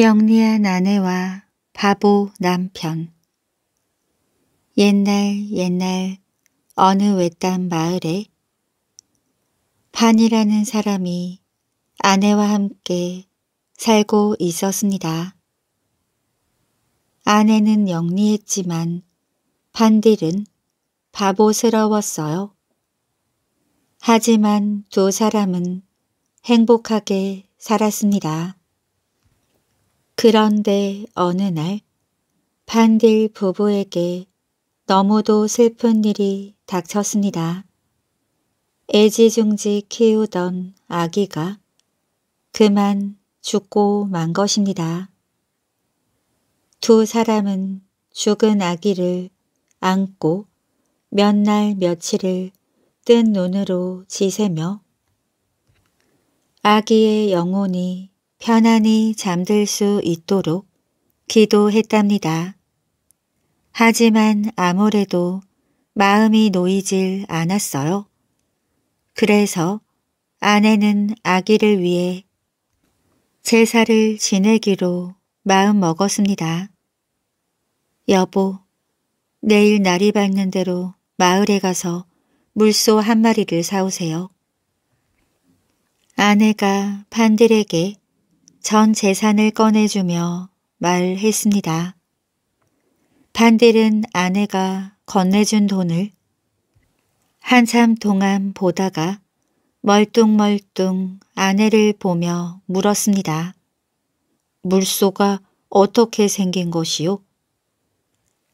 영리한 아내와 바보 남편 옛날 옛날 어느 외딴 마을에 반이라는 사람이 아내와 함께 살고 있었습니다. 아내는 영리했지만 반딜은 바보스러웠어요. 하지만 두 사람은 행복하게 살았습니다. 그런데 어느 날 반딜 부부에게 너무도 슬픈 일이 닥쳤습니다. 애지중지 키우던 아기가 그만 죽고 만 것입니다. 두 사람은 죽은 아기를 안고 몇 날 며칠을 뜬 눈으로 지새며 아기의 영혼이 편안히 잠들 수 있도록 기도했답니다. 하지만 아무래도 마음이 놓이질 않았어요. 그래서 아내는 아기를 위해 제사를 지내기로 마음먹었습니다. 여보, 내일 날이 밝는 대로 마을에 가서 물소 한 마리를 사오세요. 아내가 판들에게 전 재산을 꺼내주며 말했습니다. 반딜은 아내가 건네준 돈을 한참 동안 보다가 멀뚱멀뚱 아내를 보며 물었습니다. 물소가 어떻게 생긴 것이요?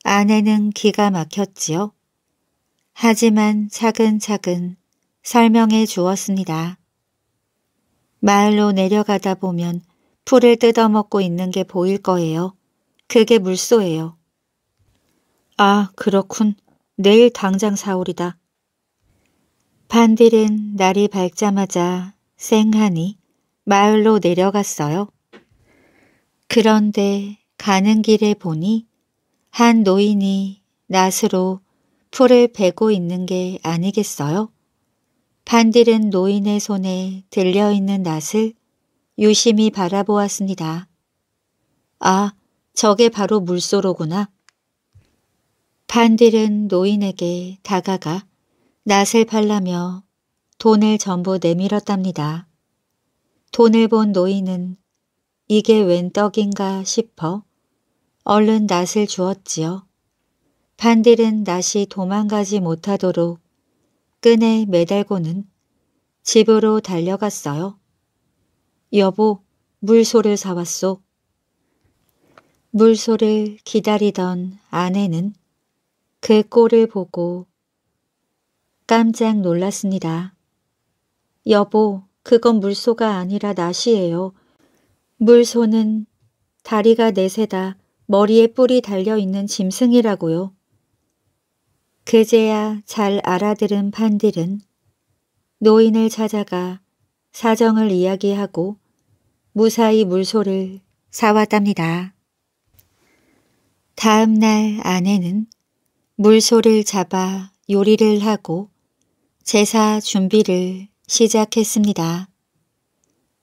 아내는 기가 막혔지요. 하지만 차근차근 설명해 주었습니다. 마을로 내려가다 보면 풀을 뜯어먹고 있는 게 보일 거예요. 그게 물소예요. 아, 그렇군. 내일 당장 사오리다. 반딜은 날이 밝자마자 쌩하니 마을로 내려갔어요. 그런데 가는 길에 보니 한 노인이 낫으로 풀을 베고 있는 게 아니겠어요? 반딜은 노인의 손에 들려있는 낫을 유심히 바라보았습니다. 아, 저게 바로 물소로구나. 반딜은 노인에게 다가가 낫을 팔라며 돈을 전부 내밀었답니다. 돈을 본 노인은 이게 웬 떡인가 싶어 얼른 낫을 주었지요. 반딜은 낫이 도망가지 못하도록 끈에 매달고는 집으로 달려갔어요. 여보, 물소를 사왔소. 물소를 기다리던 아내는 그 꼴을 보고 깜짝 놀랐습니다. 여보, 그건 물소가 아니라 낫이에요. 물소는 다리가 넷에다 네 머리에 뿔이 달려있는 짐승이라고요. 그제야 잘 알아들은 판들은 노인을 찾아가 사정을 이야기하고 무사히 물소를 사왔답니다. 다음 날 아내는 물소를 잡아 요리를 하고 제사 준비를 시작했습니다.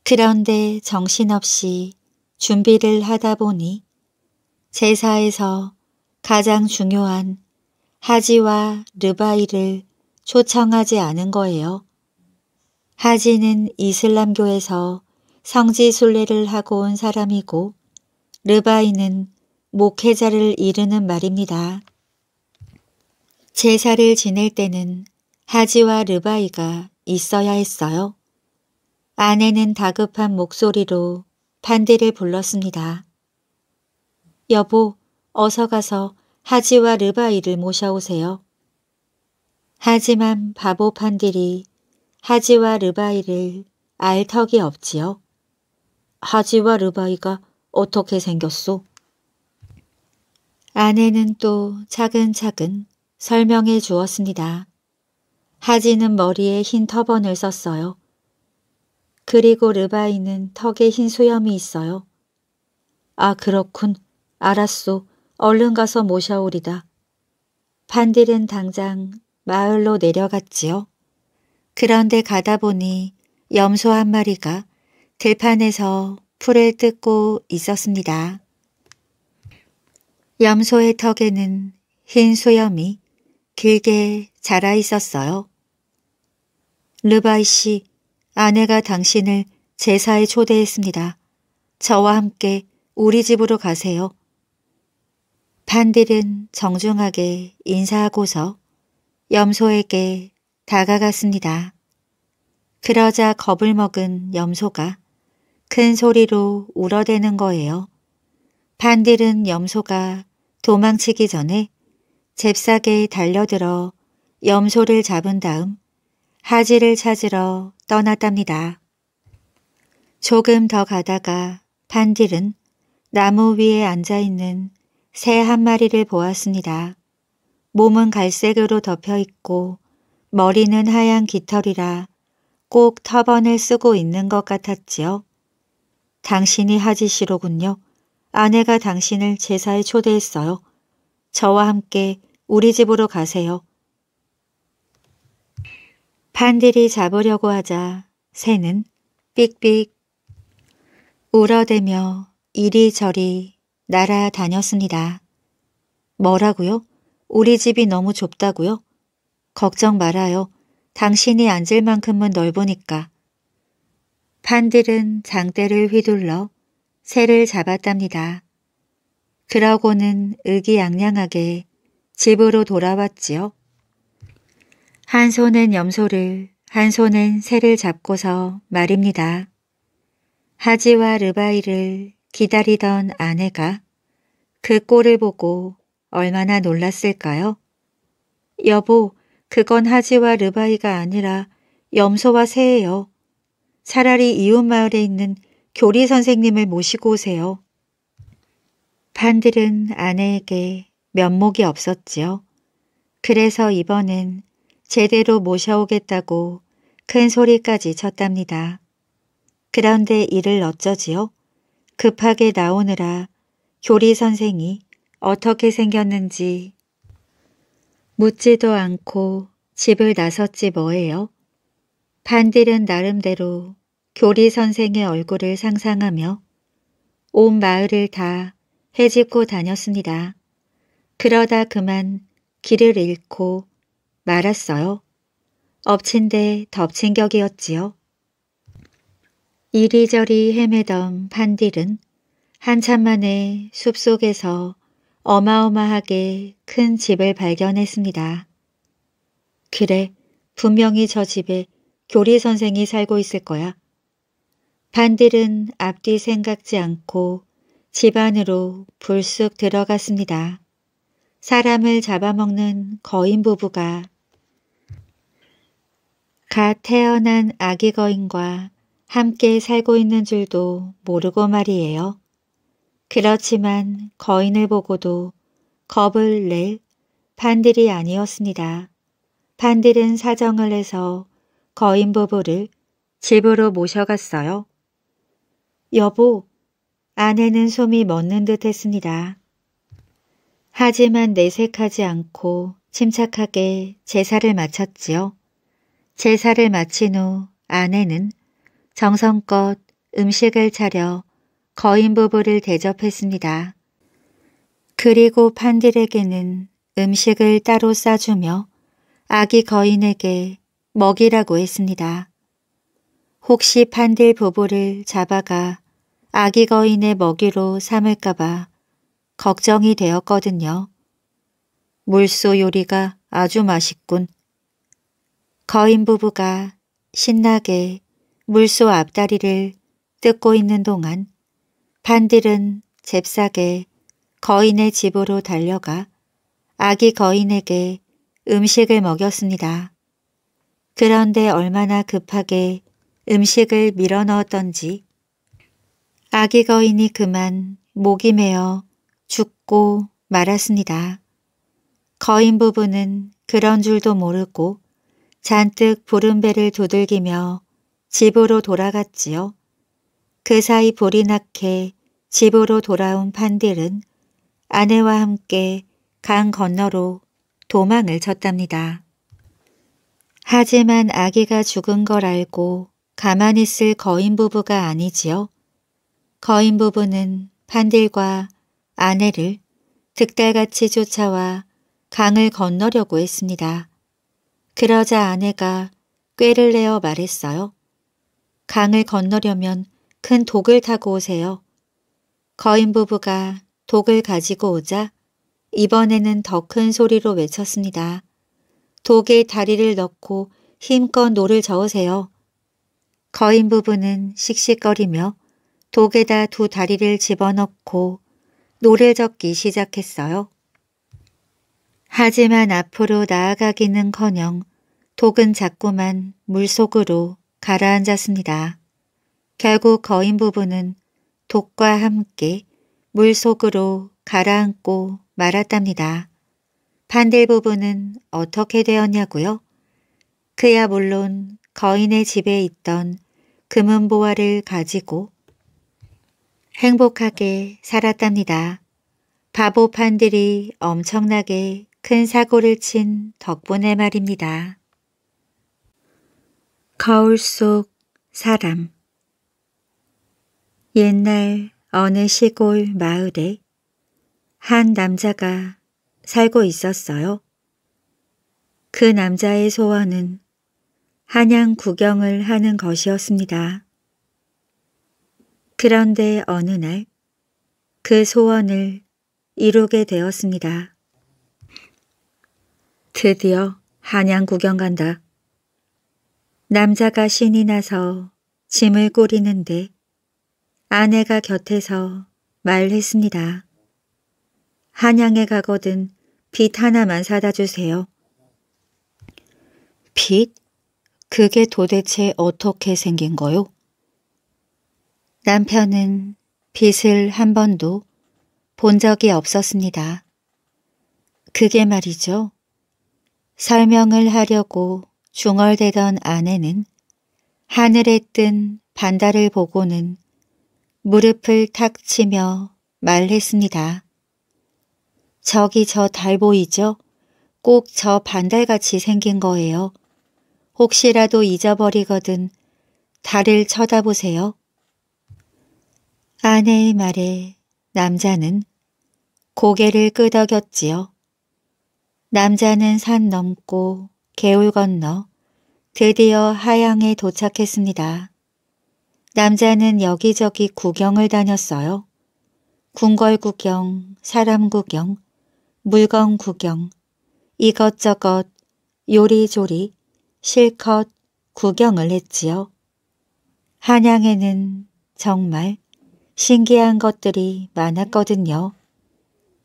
그런데 정신없이 준비를 하다 보니 제사에서 가장 중요한 하지와 르바이를 초청하지 않은 거예요. 하지는 이슬람교에서 성지 순례를 하고 온 사람이고 르바이는 목회자를 이르는 말입니다. 제사를 지낼 때는 하지와 르바이가 있어야 했어요. 아내는 다급한 목소리로 반대를 불렀습니다. 여보, 어서 가서 하지와 르바이를 모셔오세요. 하지만 바보 판딜이 하지와 르바이를 알 턱이 없지요. 하지와 르바이가 어떻게 생겼소? 아내는 또 차근차근 설명해 주었습니다. 하지는 머리에 흰 터번을 썼어요. 그리고 르바이는 턱에 흰 수염이 있어요. 아 그렇군. 알았소. 얼른 가서 모셔오리다. 판딜은 당장 마을로 내려갔지요. 그런데 가다 보니 염소 한 마리가 들판에서 풀을 뜯고 있었습니다. 염소의 턱에는 흰 소염이 길게 자라 있었어요. 르바이 씨, 아내가 당신을 제사에 초대했습니다. 저와 함께 우리 집으로 가세요. 반딜은 정중하게 인사하고서 염소에게 다가갔습니다. 그러자 겁을 먹은 염소가 큰 소리로 울어대는 거예요. 반딜은 염소가 도망치기 전에 잽싸게 달려들어 염소를 잡은 다음 하지를 찾으러 떠났답니다. 조금 더 가다가 반딜은 나무 위에 앉아있는 새 한 마리를 보았습니다. 몸은 갈색으로 덮여있고 머리는 하얀 깃털이라 꼭 터번을 쓰고 있는 것 같았지요. 당신이 하지시로군요. 아내가 당신을 제사에 초대했어요. 저와 함께 우리 집으로 가세요. 판들이 잡으려고 하자 새는 삑삑 울어대며 이리저리 날아다녔습니다. 뭐라고요? 우리 집이 너무 좁다고요? 걱정 말아요. 당신이 앉을 만큼은 넓으니까. 판들은 장대를 휘둘러 새를 잡았답니다. 그러고는 의기양양하게 집으로 돌아왔지요. 한 손은 염소를 한 손은 새를 잡고서 말입니다. 하지와 르바이를 기다리던 아내가 그 꼴을 보고 얼마나 놀랐을까요? 여보, 그건 하지와 르바이가 아니라 염소와 새예요. 차라리 이웃 마을에 있는 교리 선생님을 모시고 오세요. 판들은 아내에게 면목이 없었지요. 그래서 이번엔 제대로 모셔오겠다고 큰 소리까지 쳤답니다. 그런데 일을 어쩌지요? 급하게 나오느라 교리 선생이 어떻게 생겼는지 묻지도 않고 집을 나섰지 뭐예요. 반딜은 나름대로 교리 선생의 얼굴을 상상하며 온 마을을 다 헤집고 다녔습니다. 그러다 그만 길을 잃고 말았어요. 엎친 데 덮친 격이었지요. 이리저리 헤매던 판딜은 한참 만에 숲속에서 어마어마하게 큰 집을 발견했습니다. 그래, 분명히 저 집에 교리 선생이 살고 있을 거야. 반들은 앞뒤 생각지 않고 집 안으로 불쑥 들어갔습니다. 사람을 잡아먹는 거인 부부가 갓 태어난 아기 거인과 함께 살고 있는 줄도 모르고 말이에요. 그렇지만 거인을 보고도 겁을 낼판들이 아니었습니다. 판들은 사정을 해서 거인 부부를 집으로 모셔갔어요. 여보, 아내는 솜이 멎는 듯 했습니다. 하지만 내색하지 않고 침착하게 제사를 마쳤지요. 제사를 마친 후 아내는 정성껏 음식을 차려 거인 부부를 대접했습니다. 그리고 판들에게는 음식을 따로 싸주며 아기 거인에게 먹이라고 했습니다. 혹시 판들 부부를 잡아가 아기 거인의 먹이로 삼을까봐 걱정이 되었거든요. 물소 요리가 아주 맛있군. 거인 부부가 신나게 물소 앞다리를 뜯고 있는 동안 판들은 잽싸게 거인의 집으로 달려가 아기 거인에게 음식을 먹였습니다. 그런데 얼마나 급하게 음식을 밀어 넣었던지 아기 거인이 그만 목이 메어 죽고 말았습니다. 거인 부부는 그런 줄도 모르고 잔뜩 부른배를 두들기며 집으로 돌아갔지요. 그 사이 볼이 낙해 집으로 돌아온 판딜은 아내와 함께 강 건너로 도망을 쳤답니다. 하지만 아기가 죽은 걸 알고 가만히 있을 거인 부부가 아니지요. 거인 부부는 판딜과 아내를 득달같이 쫓아와 강을 건너려고 했습니다. 그러자 아내가 꾀를 내어 말했어요. 강을 건너려면 큰 독을 타고 오세요. 거인 부부가 독을 가지고 오자 이번에는 더 큰 소리로 외쳤습니다. 독에 다리를 넣고 힘껏 노를 저으세요. 거인 부부는 씩씩거리며 독에다 두 다리를 집어넣고 노를 젓기 시작했어요. 하지만 앞으로 나아가기는커녕 독은 자꾸만 물속으로 가라앉았습니다. 결국 거인 부부는 독과 함께 물속으로 가라앉고 말았답니다. 반들 부부는 어떻게 되었냐고요? 그야 물론 거인의 집에 있던 금은보화를 가지고 행복하게 살았답니다. 바보판들이 엄청나게 큰 사고를 친 덕분에 말입니다. 거울 속 사람 옛날 어느 시골 마을에 한 남자가 살고 있었어요. 그 남자의 소원은 한양 구경을 하는 것이었습니다. 그런데 어느 날 그 소원을 이루게 되었습니다. 드디어 한양 구경 간다. 남자가 신이 나서 짐을 꾸리는데 아내가 곁에서 말했습니다. 한양에 가거든 빛 하나만 사다 주세요. 빛? 그게 도대체 어떻게 생긴 거요? 남편은 빛을 한 번도 본 적이 없었습니다. 그게 말이죠. 설명을 하려고 중얼대던 아내는 하늘에 뜬 반달을 보고는 무릎을 탁 치며 말했습니다. 저기 저 달 보이죠? 꼭 저 반달같이 생긴 거예요. 혹시라도 잊어버리거든 달을 쳐다보세요. 아내의 말에 남자는 고개를 끄덕였지요. 남자는 산 넘고 개울 건너 드디어 하양에 도착했습니다. 남자는 여기저기 구경을 다녔어요. 궁궐 구경, 사람 구경, 물건 구경, 이것저것 요리조리 실컷 구경을 했지요. 한양에는 정말 신기한 것들이 많았거든요.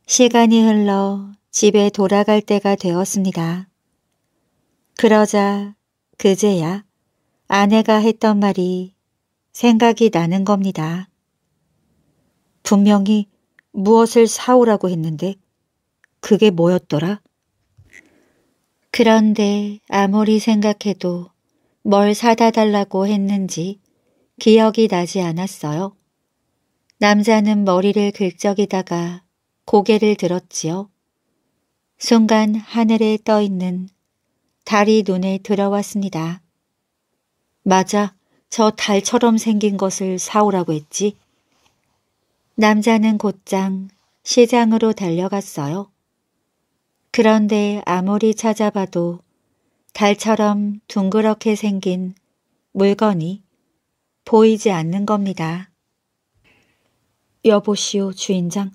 시간이 흘러 집에 돌아갈 때가 되었습니다. 그러자 그제야 아내가 했던 말이 생각이 나는 겁니다. 분명히 무엇을 사오라고 했는데 그게 뭐였더라? 그런데 아무리 생각해도 뭘 사다 달라고 했는지 기억이 나지 않았어요. 남자는 머리를 긁적이다가 고개를 들었지요. 순간 하늘에 떠있는 달이 눈에 들어왔습니다. 맞아. 저 달처럼 생긴 것을 사오라고 했지. 남자는 곧장 시장으로 달려갔어요. 그런데 아무리 찾아봐도 달처럼 둥그렇게 생긴 물건이 보이지 않는 겁니다. 여보시오 주인장,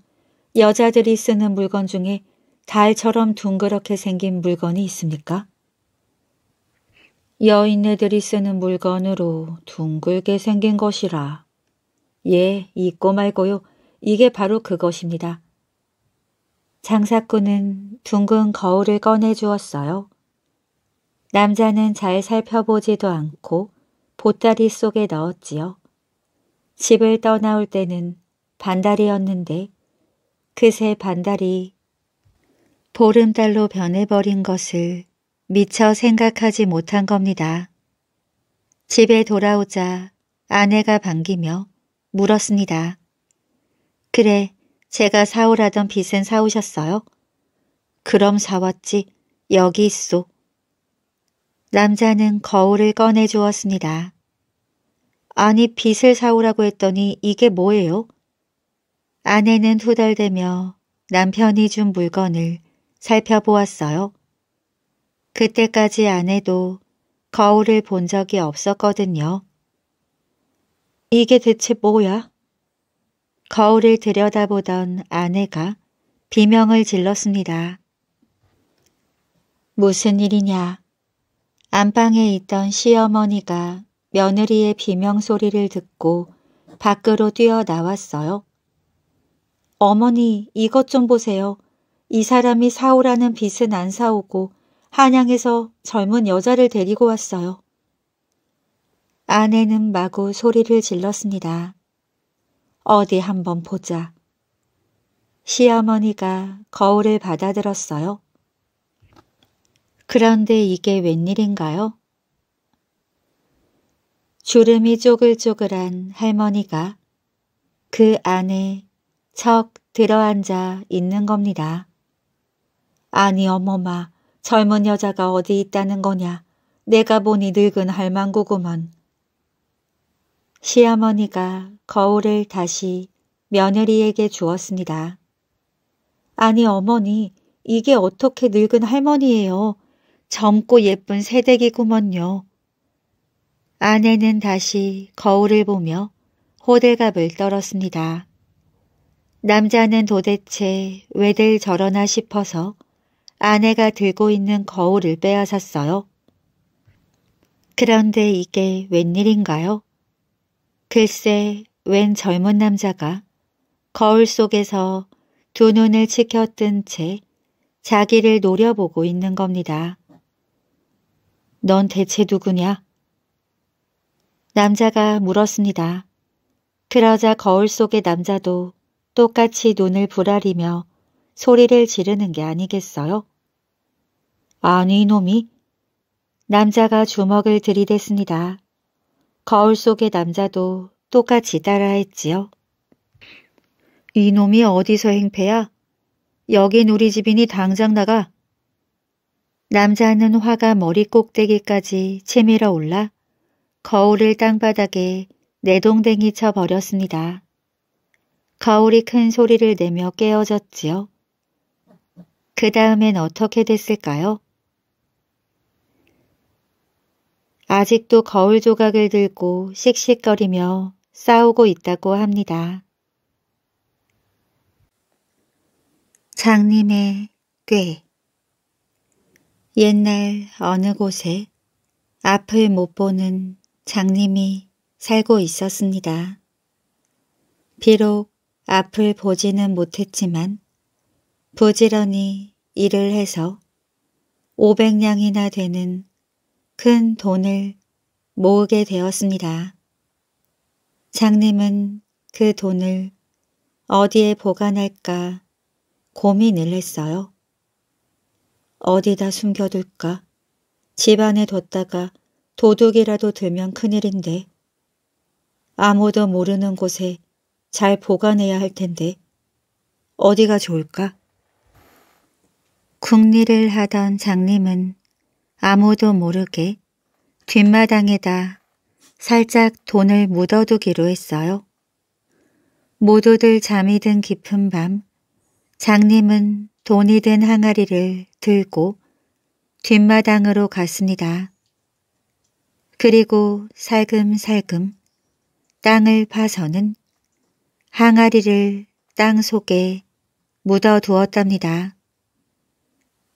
여자들이 쓰는 물건 중에 달처럼 둥그렇게 생긴 물건이 있습니까? 여인네들이 쓰는 물건으로 둥글게 생긴 것이라. 예, 잊고 말고요. 이게 바로 그것입니다. 장사꾼은 둥근 거울을 꺼내 주었어요. 남자는 잘 살펴보지도 않고 보따리 속에 넣었지요. 집을 떠나올 때는 반달이었는데 그새 반달이 보름달로 변해버린 것을 미처 생각하지 못한 겁니다. 집에 돌아오자 아내가 반기며 물었습니다. 그래, 제가 사오라던 빚은 사오셨어요? 그럼 사왔지, 여기 있소. 남자는 거울을 꺼내 주었습니다. 아니, 빚을 사오라고 했더니 이게 뭐예요? 아내는 후덜대며 남편이 준 물건을 살펴보았어요. 그때까지 아내도 거울을 본 적이 없었거든요. 이게 대체 뭐야? 거울을 들여다보던 아내가 비명을 질렀습니다. 무슨 일이냐? 안방에 있던 시어머니가 며느리의 비명소리를 듣고 밖으로 뛰어나왔어요. 어머니 이것 좀 보세요. 이 사람이 사오라는 빚은 안 사오고 한양에서 젊은 여자를 데리고 왔어요. 아내는 마구 소리를 질렀습니다. 어디 한번 보자. 시어머니가 거울을 받아들었어요. 그런데 이게 웬일인가요? 주름이 쪼글쪼글한 할머니가 그 안에 척 들어앉아 있는 겁니다. 아니 어머마, 젊은 여자가 어디 있다는 거냐. 내가 보니 늙은 할망구구먼. 시어머니가 거울을 다시 며느리에게 주었습니다. 아니 어머니, 이게 어떻게 늙은 할머니예요. 젊고 예쁜 새댁이구먼요. 아내는 다시 거울을 보며 호들갑을 떨었습니다. 남자는 도대체 왜들 저러나 싶어서 아내가 들고 있는 거울을 빼앗았어요. 그런데 이게 웬일인가요? 글쎄, 웬 젊은 남자가 거울 속에서 두 눈을 치켜뜬 채 자기를 노려보고 있는 겁니다. 넌 대체 누구냐? 남자가 물었습니다. 그러자 거울 속의 남자도 똑같이 눈을 부라리며 소리를 지르는 게 아니겠어요? 아니 이놈이. 남자가 주먹을 들이댔습니다. 거울 속의 남자도 똑같이 따라했지요. 이놈이 어디서 행패야? 여긴 우리 집이니 당장 나가. 남자는 화가 머리 꼭대기까지 치밀어 올라 거울을 땅바닥에 내동댕이 쳐 버렸습니다. 거울이 큰 소리를 내며 깨어졌지요. 그 다음엔 어떻게 됐을까요? 아직도 거울 조각을 들고 씩씩거리며 싸우고 있다고 합니다. 장님의 꾀 옛날 어느 곳에 앞을 못 보는 장님이 살고 있었습니다. 비록 앞을 보지는 못했지만 부지런히 일을 해서 500냥이나 되는 큰 돈을 모으게 되었습니다. 장님은 그 돈을 어디에 보관할까 고민을 했어요. 어디다 숨겨둘까? 집안에 뒀다가 도둑이라도 들면 큰일인데 아무도 모르는 곳에 잘 보관해야 할 텐데 어디가 좋을까? 궁리를 하던 장님은 아무도 모르게 뒷마당에다 살짝 돈을 묻어두기로 했어요. 모두들 잠이 든 깊은 밤 장님은 돈이 든 항아리를 들고 뒷마당으로 갔습니다. 그리고 살금살금 땅을 파서는 항아리를 땅 속에 묻어두었답니다.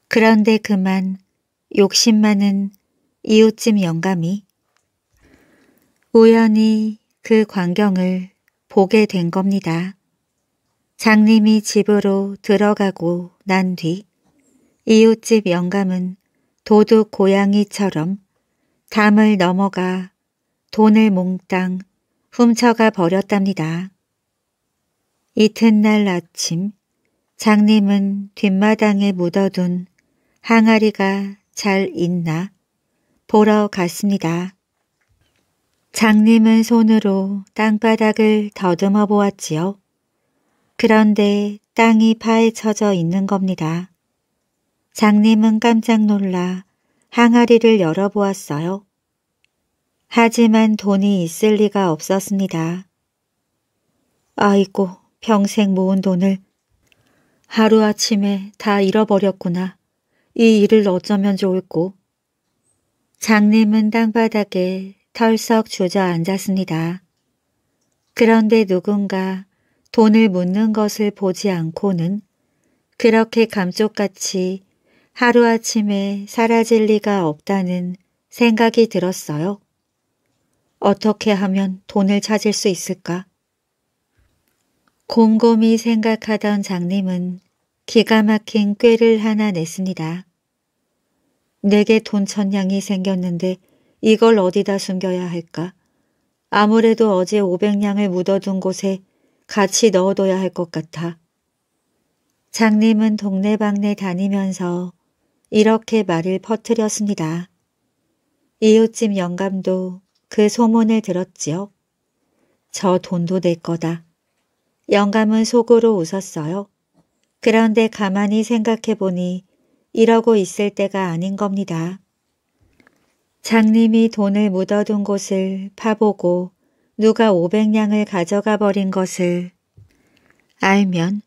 그런데 그만 욕심 많은 이웃집 영감이 우연히 그 광경을 보게 된 겁니다. 장님이 집으로 들어가고 난 뒤 이웃집 영감은 도둑 고양이처럼 담을 넘어가 돈을 몽땅 훔쳐가 버렸답니다. 이튿날 아침 장님은 뒷마당에 묻어둔 항아리가 잘 있나 보러 갔습니다. 장님은 손으로 땅바닥을 더듬어 보았지요. 그런데 땅이 파헤쳐져 있는 겁니다. 장님은 깜짝 놀라 항아리를 열어보았어요. 하지만 돈이 있을 리가 없었습니다. 아이고 평생 모은 돈을 하루아침에 다 잃어버렸구나. 이 일을 어쩌면 좋을꼬. 장님은 땅바닥에 털썩 주저앉았습니다. 그런데 누군가 돈을 묻는 것을 보지 않고는 그렇게 감쪽같이 하루아침에 사라질 리가 없다는 생각이 들었어요. 어떻게 하면 돈을 찾을 수 있을까? 곰곰이 생각하던 장님은 기가 막힌 꾀를 하나 냈습니다. 내게 돈 천냥이 생겼는데 이걸 어디다 숨겨야 할까? 아무래도 어제 오백냥을 묻어둔 곳에 같이 넣어둬야 할 것 같아. 장님은 동네방네 다니면서 이렇게 말을 퍼뜨렸습니다. 이웃집 영감도 그 소문을 들었지요. 저 돈도 낼 거다. 영감은 속으로 웃었어요. 그런데 가만히 생각해보니 이러고 있을 때가 아닌 겁니다. 장님이 돈을 묻어둔 곳을 파보고 누가 500냥을 가져가 버린 것을 알면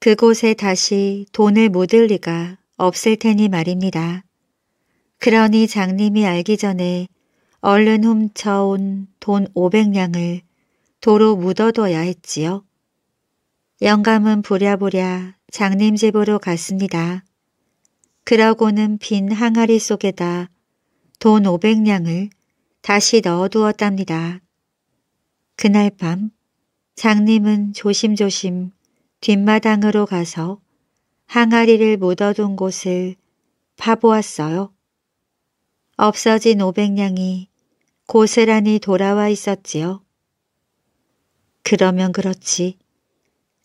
그곳에 다시 돈을 묻을 리가 없을 테니 말입니다. 그러니 장님이 알기 전에 얼른 훔쳐온 돈 500냥을 도로 묻어둬야 했지요. 영감은 부랴부랴 장님 집으로 갔습니다. 그러고는 빈 항아리 속에다 돈 500냥을 다시 넣어두었답니다. 그날 밤 장님은 조심조심 뒷마당으로 가서 항아리를 묻어둔 곳을 파보았어요. 없어진 500냥이 고스란히 돌아와 있었지요. 그러면 그렇지.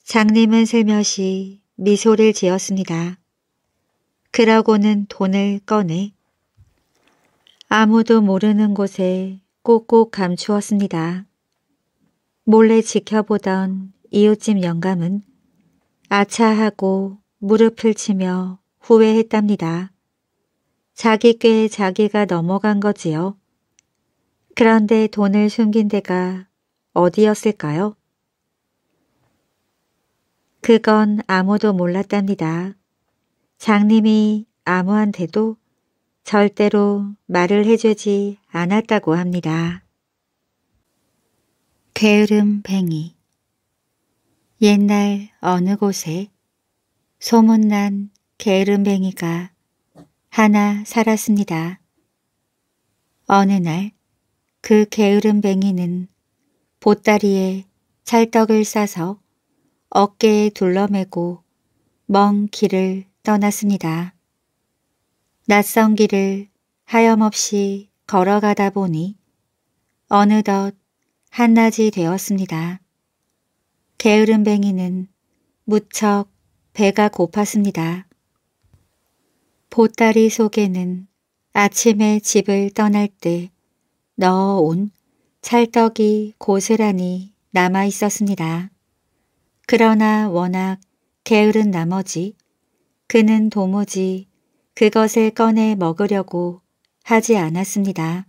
장님은 슬며시 미소를 지었습니다. 그러고는 돈을 꺼내 아무도 모르는 곳에 꼭꼭 감추었습니다. 몰래 지켜보던 이웃집 영감은 아차하고 무릎을 치며 후회했답니다. 자기 꾀에 자기가 넘어간 거지요. 그런데 돈을 숨긴 데가 어디였을까요? 그건 아무도 몰랐답니다. 장님이 아무한테도 절대로 말을 해주지 않았다고 합니다. 게으름뱅이 옛날 어느 곳에 소문난 게으름뱅이가 하나 살았습니다. 어느 날 그 게으름뱅이는 보따리에 찰떡을 싸서 어깨에 둘러매고 먼 길을 떠났습니다. 낯선 길을 하염없이 걸어가다 보니 어느덧 한낮이 되었습니다. 게으름뱅이는 무척 배가 고팠습니다. 보따리 속에는 아침에 집을 떠날 때 넣어온 찰떡이 고스란히 남아 있었습니다. 그러나 워낙 게으른 나머지 그는 도무지 그것을 꺼내 먹으려고 하지 않았습니다.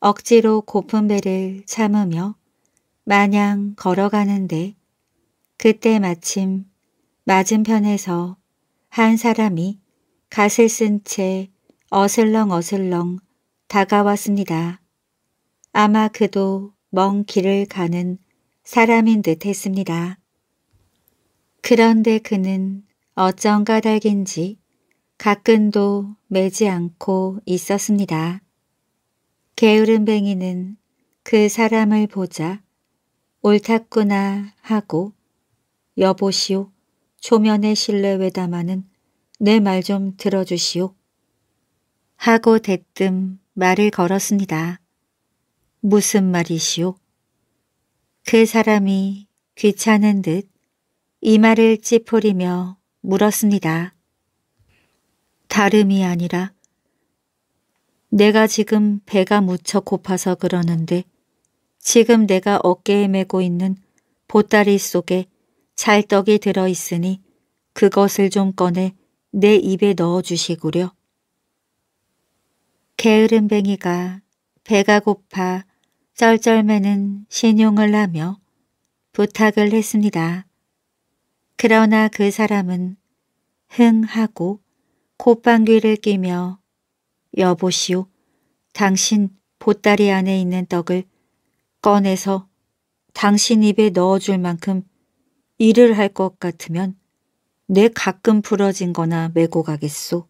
억지로 고픈 배를 참으며 마냥 걸어가는데 그때 마침 맞은편에서 한 사람이 갓을 쓴 채 어슬렁어슬렁 다가왔습니다. 아마 그도 먼 길을 가는 사람인 듯 했습니다. 그런데 그는 어쩐가 달긴지 가끔도 매지 않고 있었습니다. 게으른 뱅이는 그 사람을 보자 옳았구나 하고 여보시오 초면의 실내외 담하는내 말 좀 들어주시오 하고 대뜸 말을 걸었습니다. 무슨 말이시오? 그 사람이 귀찮은 듯 이 말을 찌푸리며 물었습니다. 다름이 아니라 내가 지금 배가 무척 고파서 그러는데 지금 내가 어깨에 메고 있는 보따리 속에 잘떡이 들어있으니 그것을 좀 꺼내 내 입에 넣어주시구려. 게으름뱅이가 배가 고파 쩔쩔매는 신용을 하며 부탁을 했습니다. 그러나 그 사람은 흥하고 콧방귀를 끼며 여보시오 당신 보따리 안에 있는 떡을 꺼내서 당신 입에 넣어줄 만큼 일을 할 것 같으면 내 가끔 부러진 거나 메고 가겠소.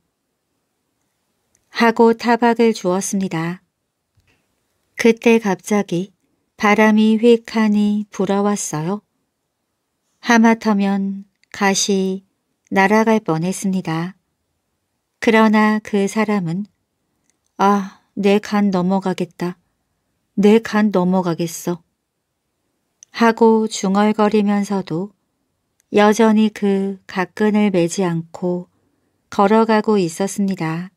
하고 타박을 주었습니다. 그때 갑자기 바람이 휙하니 불어왔어요. 하마터면 가시 날아갈 뻔했습니다. 그러나 그 사람은 아, 내 간 넘어가겠다. 내 간 넘어가겠어. 하고 중얼거리면서도 여전히 그 가끈을 매지 않고 걸어가고 있었습니다.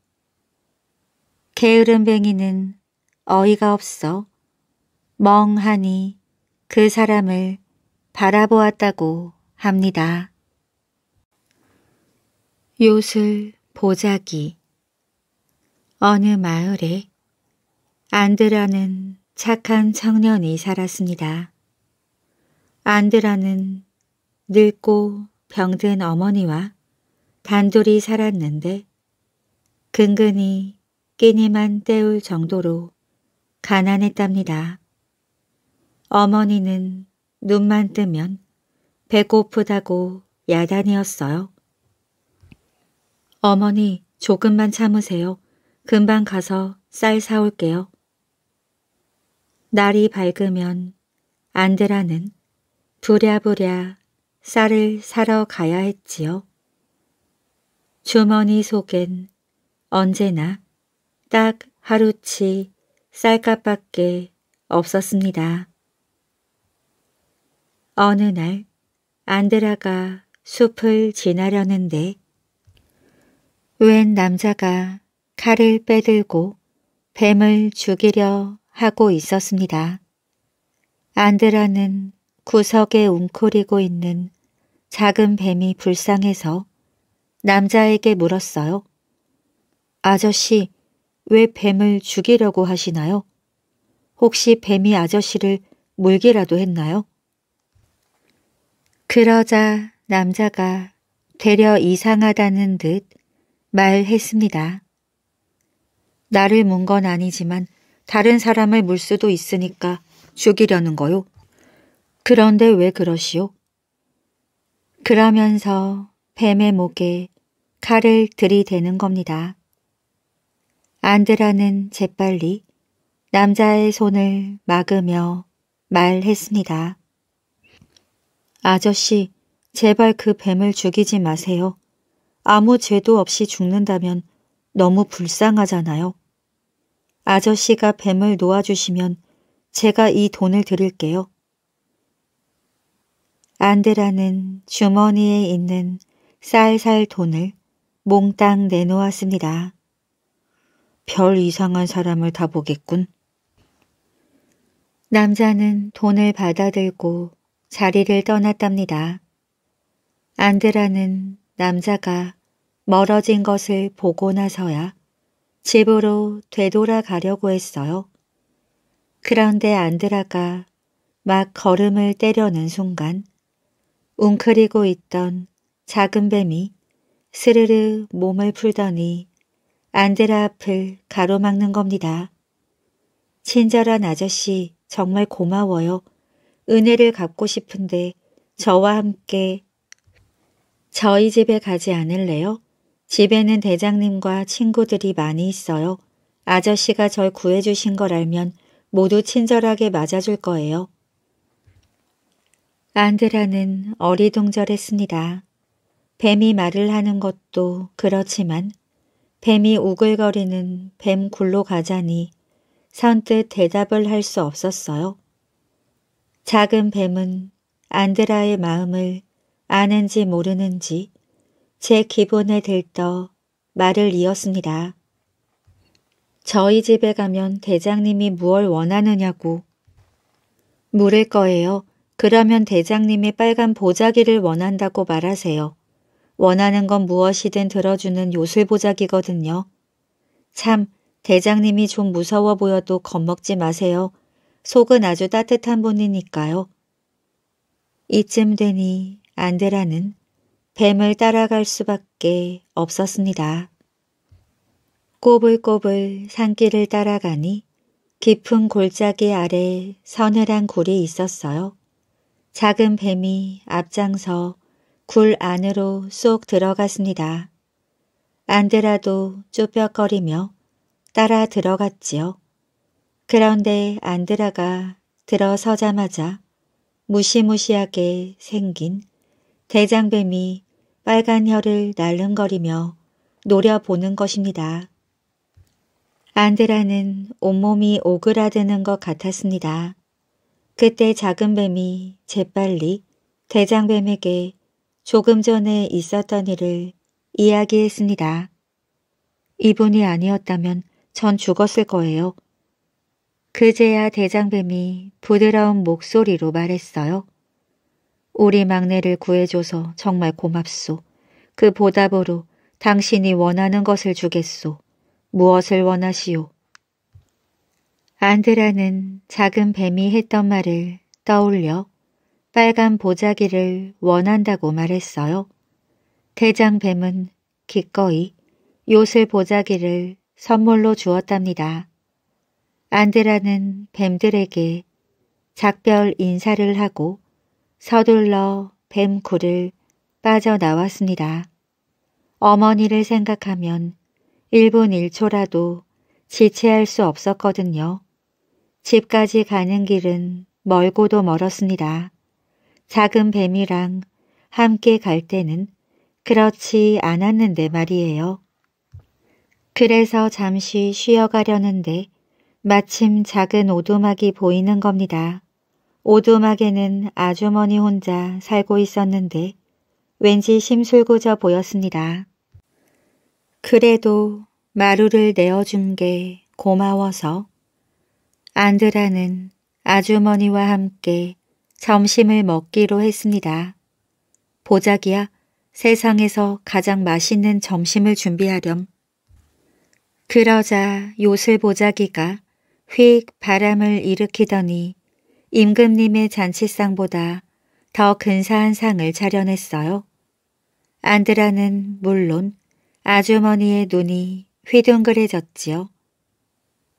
게으름뱅이는 어이가 없어 멍하니 그 사람을 바라보았다고 합니다. 요술 보자기 어느 마을에 안드라는 착한 청년이 살았습니다. 안드라는 늙고 병든 어머니와 단둘이 살았는데 근근히 끼니만 때울 정도로 가난했답니다. 어머니는 눈만 뜨면 배고프다고 야단이었어요. 어머니 조금만 참으세요. 금방 가서 쌀 사올게요. 날이 밝으면 안드라는 부랴부랴 쌀을 사러 가야 했지요. 주머니 속엔 언제나 딱 하루치 쌀값밖에 없었습니다. 어느 날 안드라가 숲을 지나려는데 웬 남자가 칼을 빼들고 뱀을 죽이려 하고 있었습니다. 안드라는 구석에 웅크리고 있는 작은 뱀이 불쌍해서 남자에게 물었어요. 아저씨, 왜 뱀을 죽이려고 하시나요? 혹시 뱀이 아저씨를 물기라도 했나요? 그러자 남자가 되려 이상하다는 듯 말했습니다. 나를 문 건 아니지만 다른 사람을 물 수도 있으니까 죽이려는 거요. 그런데 왜 그러시오? 그러면서 뱀의 목에 칼을 들이대는 겁니다. 안드라는 재빨리 남자의 손을 막으며 말했습니다. 아저씨, 제발 그 뱀을 죽이지 마세요. 아무 죄도 없이 죽는다면 너무 불쌍하잖아요. 아저씨가 뱀을 놓아주시면 제가 이 돈을 드릴게요. 안드라는 주머니에 있는 쌀쌀 돈을 몽땅 내놓았습니다. 별 이상한 사람을 다 보겠군. 남자는 돈을 받아들고 자리를 떠났답니다. 안드라는 남자가 멀어진 것을 보고 나서야 집으로 되돌아가려고 했어요. 그런데 안드라가 막 걸음을 때려는 순간 웅크리고 있던 작은 뱀이 스르르 몸을 풀더니 안드라 앞을 가로막는 겁니다. 친절한 아저씨 정말 고마워요. 은혜를 갚고 싶은데 저와 함께 저희 집에 가지 않을래요? 집에는 대장님과 친구들이 많이 있어요. 아저씨가 절 구해주신 걸 알면 모두 친절하게 맞아줄 거예요. 안드라는 어리둥절했습니다. 뱀이 말을 하는 것도 그렇지만 뱀이 우글거리는 뱀 굴로 가자니 선뜻 대답을 할 수 없었어요. 작은 뱀은 안드라의 마음을 아는지 모르는지 제 기본에 들떠 말을 이었습니다. 저희 집에 가면 대장님이 무얼 원하느냐고 물을 거예요. 그러면 대장님이 빨간 보자기를 원한다고 말하세요. 원하는 건 무엇이든 들어주는 요술보자기거든요. 참, 대장님이 좀 무서워 보여도 겁먹지 마세요. 속은 아주 따뜻한 분이니까요. 이쯤 되니 안데라는 뱀을 따라갈 수밖에 없었습니다. 꼬불꼬불 산길을 따라가니 깊은 골짜기 아래 서늘한 굴이 있었어요. 작은 뱀이 앞장서 굴 안으로 쏙 들어갔습니다. 안데라도 쭈뼛거리며 따라 들어갔지요. 그런데 안드라가 들어서자마자 무시무시하게 생긴 대장뱀이 빨간 혀를 날름거리며 노려보는 것입니다. 안드라는 온몸이 오그라드는 것 같았습니다. 그때 작은 뱀이 재빨리 대장뱀에게 조금 전에 있었던 일을 이야기했습니다. 이분이 아니었다면 전 죽었을 거예요. 그제야 대장뱀이 부드러운 목소리로 말했어요. 우리 막내를 구해줘서 정말 고맙소. 그 보답으로 당신이 원하는 것을 주겠소. 무엇을 원하시오? 안드라는 작은 뱀이 했던 말을 떠올려 빨간 보자기를 원한다고 말했어요. 대장뱀은 기꺼이 요술 보자기를 선물로 주었답니다. 안드라는 뱀들에게 작별 인사를 하고 서둘러 뱀굴을 빠져나왔습니다. 어머니를 생각하면 1분 1초라도 지체할 수 없었거든요. 집까지 가는 길은 멀고도 멀었습니다. 작은 뱀이랑 함께 갈 때는 그렇지 않았는데 말이에요. 그래서 잠시 쉬어가려는데 마침 작은 오두막이 보이는 겁니다. 오두막에는 아주머니 혼자 살고 있었는데 왠지 심술궂어 보였습니다. 그래도 마루를 내어준 게 고마워서 안드라는 아주머니와 함께 점심을 먹기로 했습니다. 보자기야 세상에서 가장 맛있는 점심을 준비하렴. 그러자 요술 보자기가 휙 바람을 일으키더니 임금님의 잔치상보다 더 근사한 상을 차려했어요 안드라는 물론 아주머니의 눈이 휘둥그레졌지요.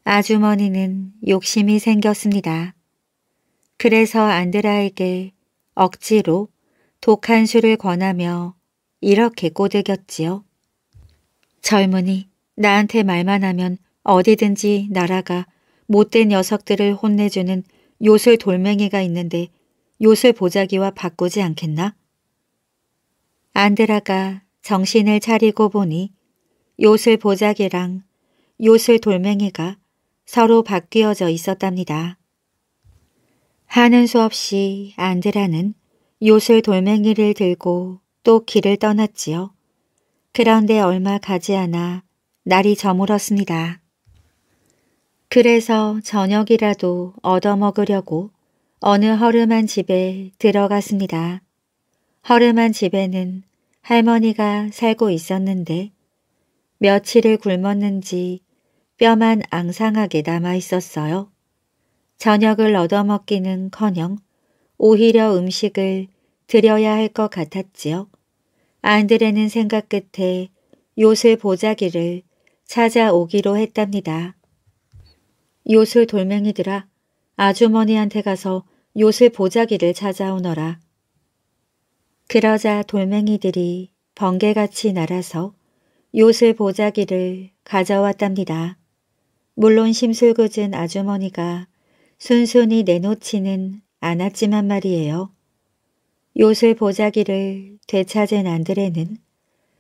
아주머니는 욕심이 생겼습니다. 그래서 안드라에게 억지로 독한 술을 권하며 이렇게 꼬드겼지요. 젊은이 나한테 말만 하면 어디든지 나라가 못된 녀석들을 혼내주는 요술 돌멩이가 있는데 요술 보자기와 바꾸지 않겠나? 안드라가 정신을 차리고 보니 요술 보자기랑 요술 돌멩이가 서로 바뀌어져 있었답니다. 하는 수 없이 안드라는 요술 돌멩이를 들고 또 길을 떠났지요. 그런데 얼마 가지 않아 날이 저물었습니다. 그래서 저녁이라도 얻어먹으려고 어느 허름한 집에 들어갔습니다. 허름한 집에는 할머니가 살고 있었는데 며칠을 굶었는지 뼈만 앙상하게 남아있었어요. 저녁을 얻어먹기는커녕 오히려 음식을 드려야 할 것 같았지요. 안드레는 생각 끝에 요새 보자기를 찾아오기로 했답니다. 요술 돌멩이들아 아주머니한테 가서 요술 보자기를 찾아오너라. 그러자 돌멩이들이 번개같이 날아서 요술 보자기를 가져왔답니다. 물론 심술궂은 아주머니가 순순히 내놓지는 않았지만 말이에요. 요술 보자기를 되찾은 안드레는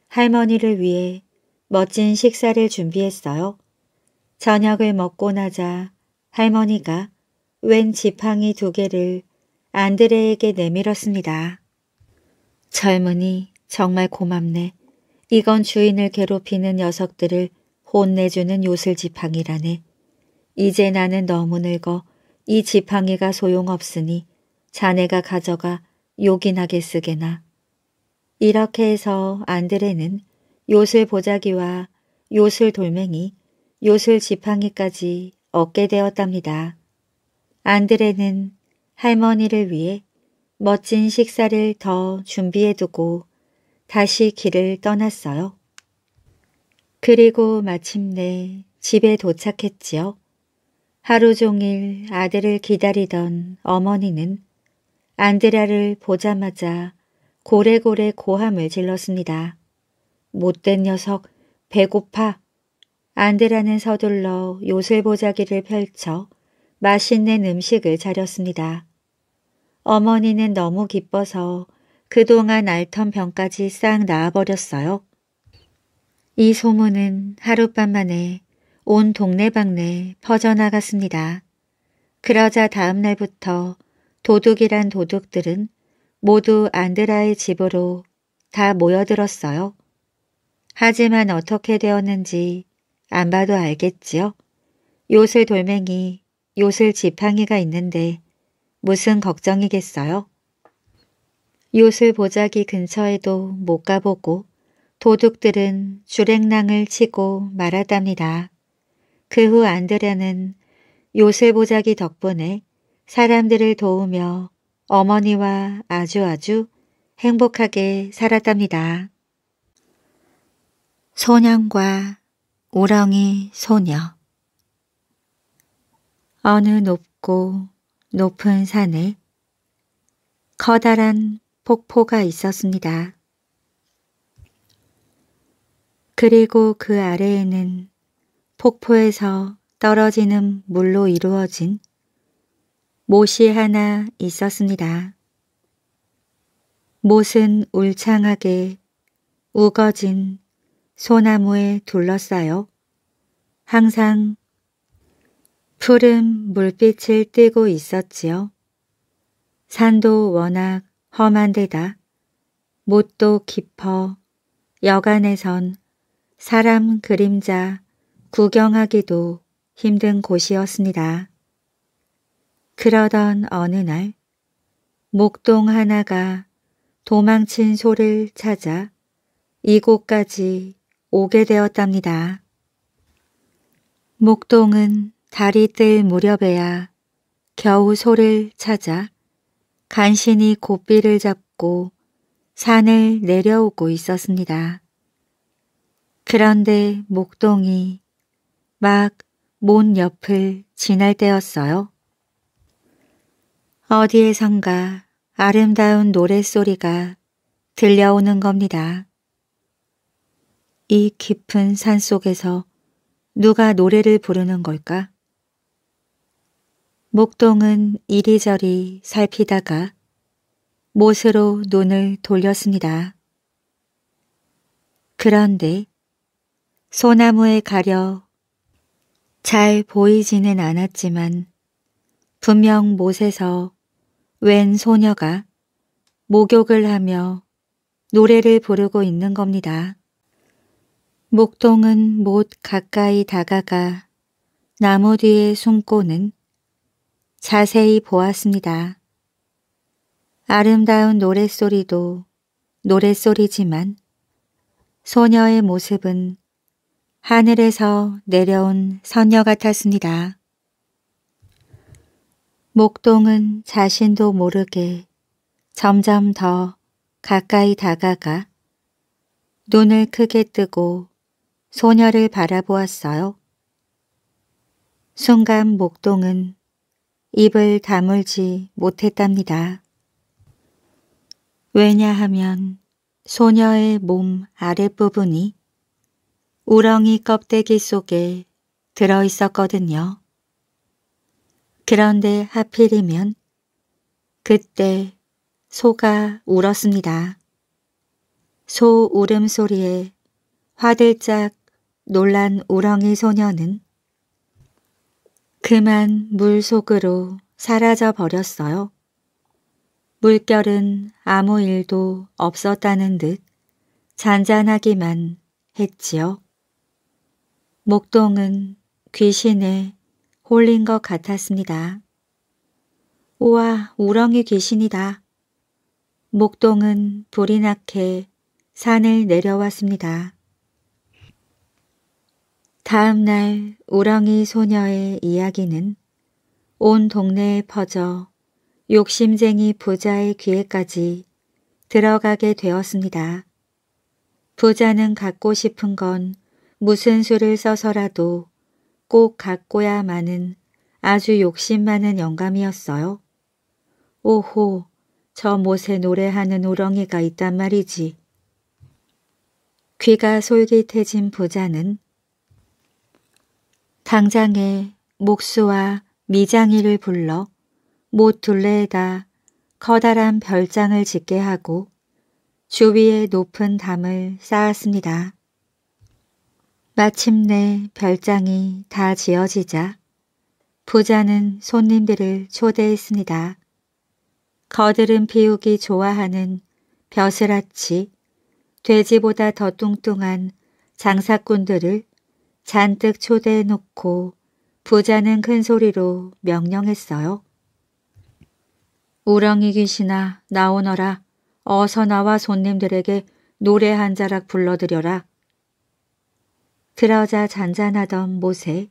할머니를 위해 멋진 식사를 준비했어요. 저녁을 먹고 나자 할머니가 웬 지팡이 두 개를 안드레에게 내밀었습니다. 젊은이 정말 고맙네. 이건 주인을 괴롭히는 녀석들을 혼내주는 요술 지팡이라네. 이제 나는 너무 늙어 이 지팡이가 소용없으니 자네가 가져가 요긴하게 쓰게나. 이렇게 해서 안드레는 요술 보자기와 요술 돌멩이, 요술 지팡이까지 얻게 되었답니다. 안드레는 할머니를 위해 멋진 식사를 더 준비해두고 다시 길을 떠났어요. 그리고 마침내 집에 도착했지요. 하루 종일 아들을 기다리던 어머니는 안드라를 보자마자 고래고래 고함을 질렀습니다. 못된 녀석, 배고파, 안드라는 서둘러 요술보자기를 펼쳐 맛있는 음식을 차렸습니다. 어머니는 너무 기뻐서 그동안 앓던 병까지 싹 나아버렸어요. 이 소문은 하룻밤 만에 온 동네방네 퍼져나갔습니다. 그러자 다음 날부터 도둑이란 도둑들은 모두 안드라의 집으로 다 모여들었어요. 하지만 어떻게 되었는지 안 봐도 알겠지요? 요술 돌멩이, 요술 지팡이가 있는데 무슨 걱정이겠어요? 요술 보자기 근처에도 못 가보고 도둑들은 주랭낭을 치고 말았답니다. 그 후 안드레는 요술 보자기 덕분에 사람들을 도우며 어머니와 아주 아주 행복하게 살았답니다. 소년과 오랑이 소녀 어느 높고 높은 산에 커다란 폭포가 있었습니다. 그리고 그 아래에는 폭포에서 떨어지는 물로 이루어진 못이 하나 있었습니다. 못은 울창하게 우거진 소나무에 둘러싸여 항상 푸른 물빛을 띠고 있었지요. 산도 워낙 험한 데다 못도 깊어 여간에선 사람 그림자 구경하기도 힘든 곳이었습니다. 그러던 어느 날 목동 하나가 도망친 소를 찾아 이곳까지 오게 되었답니다. 목동은 달이 뜰 무렵에야 겨우 소를 찾아 간신히 고삐를 잡고 산을 내려오고 있었습니다. 그런데 목동이 막몬 옆을 지날 때였어요. 어디에선가 아름다운 노랫소리가 들려오는 겁니다. 이 깊은 산 속에서 누가 노래를 부르는 걸까? 목동은 이리저리 살피다가 못으로 눈을 돌렸습니다. 그런데 소나무에 가려 잘 보이지는 않았지만 분명 못에서 웬 소녀가 목욕을 하며 노래를 부르고 있는 겁니다. 목동은 못 가까이 다가가 나무 뒤에 숨고는 자세히 보았습니다. 아름다운 노랫소리도 노랫소리지만 소녀의 모습은 하늘에서 내려온 선녀 같았습니다. 목동은 자신도 모르게 점점 더 가까이 다가가 눈을 크게 뜨고 소녀를 바라보았어요. 순간 목동은 입을 다물지 못했답니다. 왜냐하면 소녀의 몸 아랫부분이 우렁이 껍데기 속에 들어있었거든요. 그런데 하필이면 그때 소가 울었습니다. 소 울음소리에 화들짝 놀란 우렁이 소녀는 그만 물 속으로 사라져 버렸어요. 물결은 아무 일도 없었다는 듯 잔잔하기만 했지요. 목동은 귀신에 홀린 것 같았습니다. 우와 우렁이 귀신이다. 목동은 불이 나게 산을 내려왔습니다. 다음 날 우렁이 소녀의 이야기는 온 동네에 퍼져 욕심쟁이 부자의 귀에까지 들어가게 되었습니다. 부자는 갖고 싶은 건 무슨 수를 써서라도 꼭 갖고야 마는 아주 욕심 많은 영감이었어요. 오호, 저 못에 노래하는 우렁이가 있단 말이지. 귀가 솔깃해진 부자는 당장에 목수와 미장이를 불러 못 둘레에다 커다란 별장을 짓게 하고 주위에 높은 담을 쌓았습니다. 마침내 별장이 다 지어지자 부자는 손님들을 초대했습니다. 거들은 비우기 좋아하는 벼슬아치, 돼지보다 더 뚱뚱한 장사꾼들을 잔뜩 초대해 놓고 부자는 큰 소리로 명령했어요. 우렁이 귀신아 나오너라. 어서 나와 손님들에게 노래 한 자락 불러드려라. 그러자 잔잔하던 못에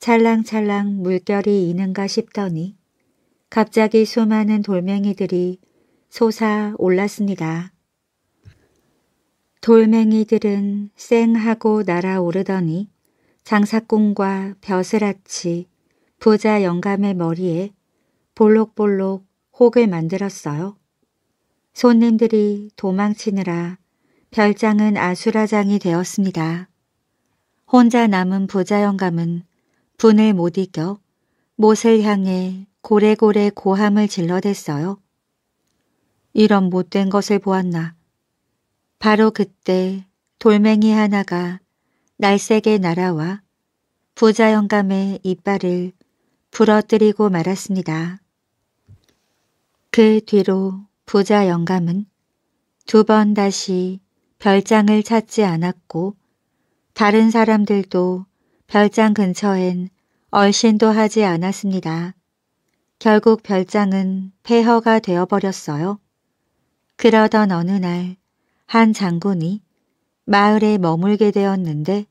찰랑찰랑 물결이 이는가 싶더니 갑자기 수많은 돌멩이들이 솟아 올랐습니다. 돌멩이들은 쌩하고 날아오르더니 장사꾼과 벼슬아치 부자 영감의 머리에 볼록볼록 혹을 만들었어요. 손님들이 도망치느라 별장은 아수라장이 되었습니다. 혼자 남은 부자 영감은 분을 못 이겨 못을 향해 고래고래 고함을 질러댔어요. 이런 못된 것을 보았나. 바로 그때 돌멩이 하나가 날색의 나라와 부자 영감의 이빨을 부러뜨리고 말았습니다. 그 뒤로 부자 영감은 두 번 다시 별장을 찾지 않았고 다른 사람들도 별장 근처엔 얼씬도 하지 않았습니다. 결국 별장은 폐허가 되어버렸어요. 그러던 어느 날 한 장군이 마을에 머물게 되었는데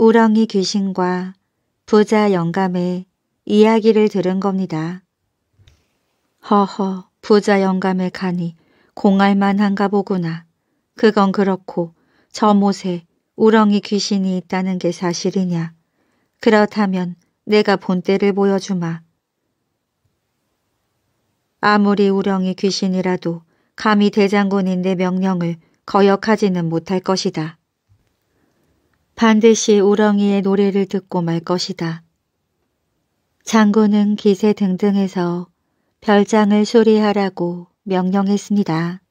우렁이 귀신과 부자 영감의 이야기를 들은 겁니다. 허허 부자 영감의 간이 공할만한가 보구나. 그건 그렇고 저 못에 우렁이 귀신이 있다는 게 사실이냐. 그렇다면 내가 본때를 보여주마. 아무리 우렁이 귀신이라도 감히 대장군인 내 명령을 거역하지는 못할 것이다. 반드시 우렁이의 노래를 듣고 말 것이다. 장군은 기세 등등에서 별장을 수리하라고 명령했습니다.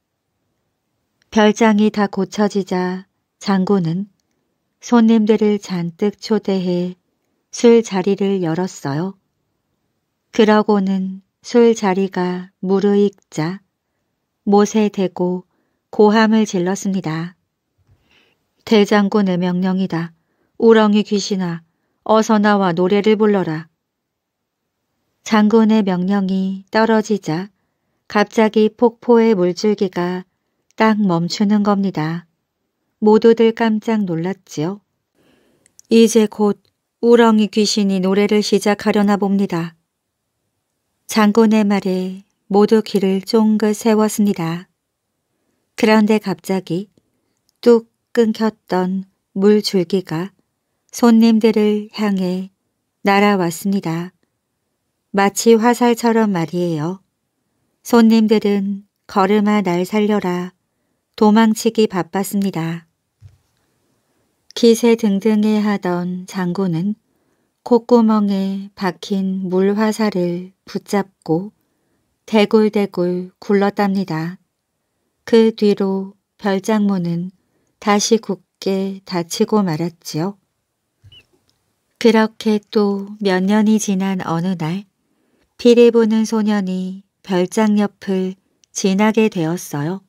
별장이 다 고쳐지자 장군은 손님들을 잔뜩 초대해 술자리를 열었어요. 그러고는 술자리가 무르익자 못에 대고 고함을 질렀습니다. 대장군의 명령이다. 우렁이 귀신아, 어서 나와 노래를 불러라. 장군의 명령이 떨어지자 갑자기 폭포의 물줄기가 딱 멈추는 겁니다. 모두들 깜짝 놀랐지요. 이제 곧 우렁이 귀신이 노래를 시작하려나 봅니다. 장군의 말에 모두 귀를 쫑긋 세웠습니다. 그런데 갑자기 뚝 끊겼던 물줄기가 손님들을 향해 날아왔습니다. 마치 화살처럼 말이에요. 손님들은 걸음아 날 살려라 도망치기 바빴습니다. 기세 등등해 하던 장군은 콧구멍에 박힌 물화살을 붙잡고 대굴대굴 굴렀답니다. 그 뒤로 별장문은 다시 굳게 다치고 말았지요. 그렇게 또 몇 년이 지난 어느 날피리부는 소년이 별장 옆을 지나게 되었어요.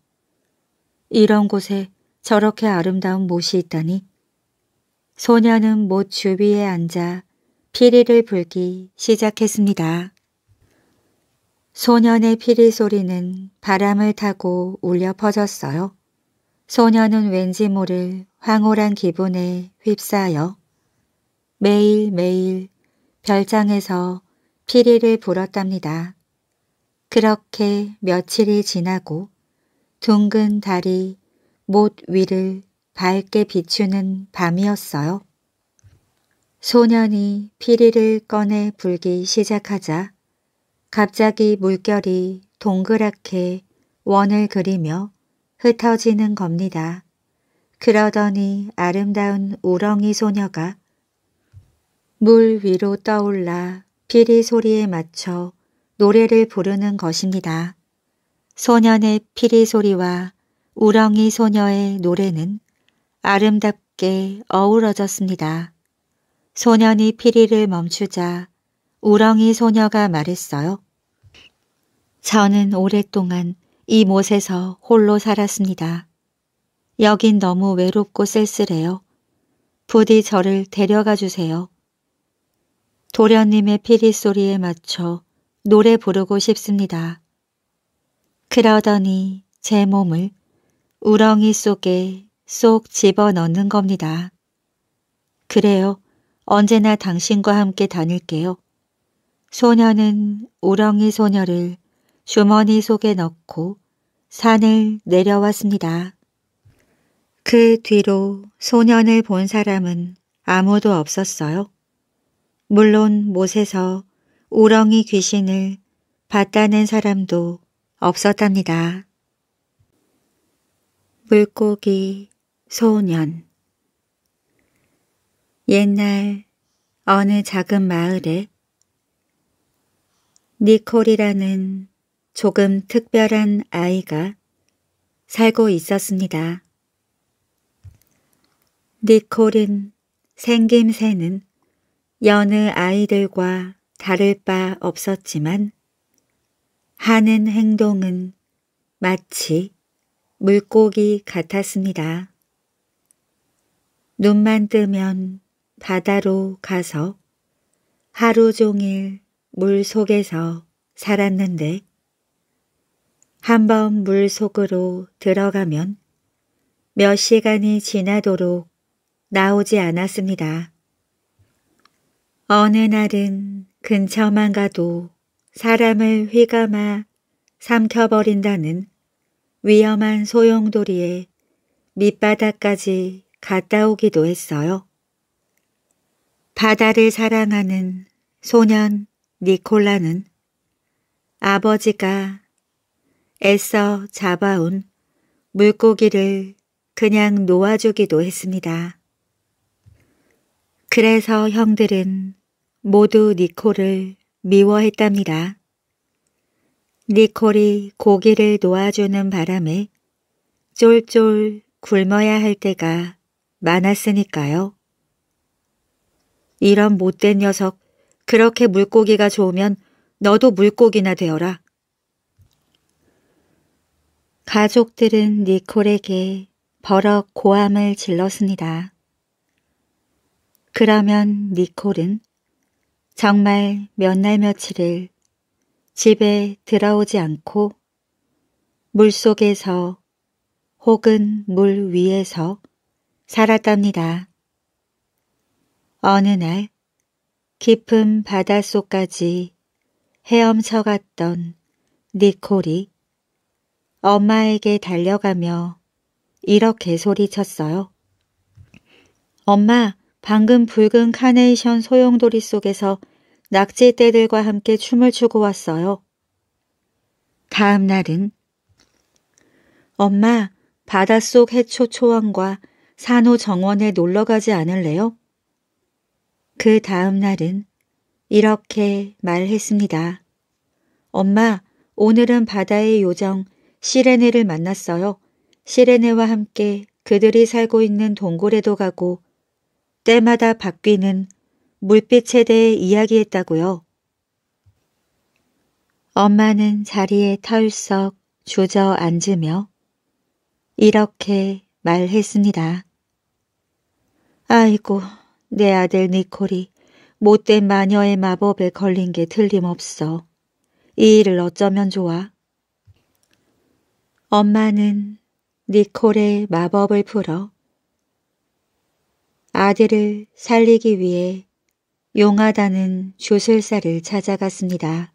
이런 곳에 저렇게 아름다운 못이 있다니. 소년은못 주위에 앉아 피리를 불기 시작했습니다. 소년의 피리 소리는 바람을 타고 울려 퍼졌어요. 소녀는 왠지 모를 황홀한 기분에 휩싸여 매일매일 별장에서 피리를 불었답니다. 그렇게 며칠이 지나고 둥근 달이 못 위를 밝게 비추는 밤이었어요. 소년이 피리를 꺼내 불기 시작하자 갑자기 물결이 동그랗게 원을 그리며 흩어지는 겁니다. 그러더니 아름다운 우렁이 소녀가 물 위로 떠올라 피리 소리에 맞춰 노래를 부르는 것입니다. 소년의 피리 소리와 우렁이 소녀의 노래는 아름답게 어우러졌습니다. 소년이 피리를 멈추자 우렁이 소녀가 말했어요. 저는 오랫동안 이 못에서 홀로 살았습니다. 여긴 너무 외롭고 쓸쓸해요. 부디 저를 데려가 주세요. 도련님의 피리 소리에 맞춰 노래 부르고 싶습니다. 그러더니 제 몸을 우렁이 속에 쏙 집어넣는 겁니다. 그래요. 언제나 당신과 함께 다닐게요. 소녀는 우렁이 소녀를 주머니 속에 넣고 산을 내려왔습니다. 그 뒤로 소년을 본 사람은 아무도 없었어요. 물론 못에서 우렁이 귀신을 봤다는 사람도 없었답니다. 물고기 소년 옛날 어느 작은 마을에 니콜이라는 조금 특별한 아이가 살고 있었습니다. 니콜은 생김새는 여느 아이들과 다를 바 없었지만 하는 행동은 마치 물고기 같았습니다. 눈만 뜨면 바다로 가서 하루 종일 물 속에서 살았는데 한번 물 속으로 들어가면 몇 시간이 지나도록 나오지 않았습니다. 어느 날은 근처만 가도 사람을 휘감아 삼켜버린다는 위험한 소용돌이에 밑바닥까지 갔다 오기도 했어요. 바다를 사랑하는 소년 니콜라는 아버지가 애써 잡아온 물고기를 그냥 놓아주기도 했습니다. 그래서 형들은 모두 니콜을 미워했답니다. 니콜이 고기를 놓아주는 바람에 쫄쫄 굶어야 할 때가 많았으니까요. 이런 못된 녀석, 그렇게 물고기가 좋으면 너도 물고기나 되어라. 가족들은 니콜에게 버럭 고함을 질렀습니다. 그러면 니콜은 정말 몇 날 며칠을 집에 들어오지 않고 물속에서 혹은 물 위에서 살았답니다. 어느 날 깊은 바닷속까지 헤엄쳐갔던 니콜이 엄마에게 달려가며 이렇게 소리쳤어요. 엄마, 방금 붉은 카네이션 소용돌이 속에서 낙지떼들과 함께 춤을 추고 왔어요. 다음 날은 엄마, 바닷속 해초 초원과 산호 정원에 놀러 가지 않을래요? 그 다음 날은 이렇게 말했습니다. 엄마, 오늘은 바다의 요정 시레네를 만났어요. 시레네와 함께 그들이 살고 있는 동굴에도 가고 때마다 바뀌는 물빛에 대해 이야기했다고요. 엄마는 자리에 타울석 주저앉으며 이렇게 말했습니다. 아이고, 내 아들 니콜이 못된 마녀의 마법에 걸린 게 틀림없어. 이 일을 어쩌면 좋아. 엄마는 니콜의 마법을 풀어 아들을 살리기 위해 용하다는 주술사를 찾아갔습니다.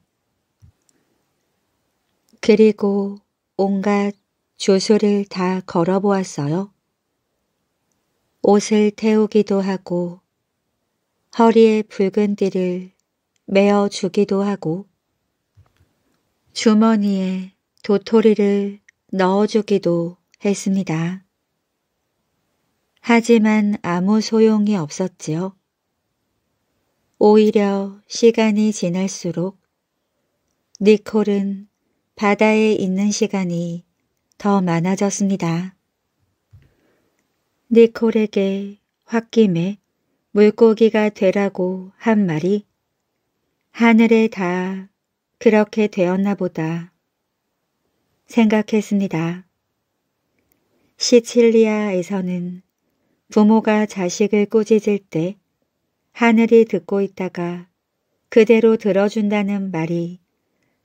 그리고 온갖 주술을 다 걸어보았어요. 옷을 태우기도 하고 허리에 붉은 띠를 메어주기도 하고 주머니에 도토리를 넣어주기도 했습니다. 하지만 아무 소용이 없었지요. 오히려 시간이 지날수록 니콜은 바다에 있는 시간이 더 많아졌습니다. 니콜에게 홧김에 물고기가 되라고 한 말이 하늘에 다 그렇게 되었나 보다 생각했습니다. 시칠리아에서는 부모가 자식을 꾸짖을 때 하늘이 듣고 있다가 그대로 들어준다는 말이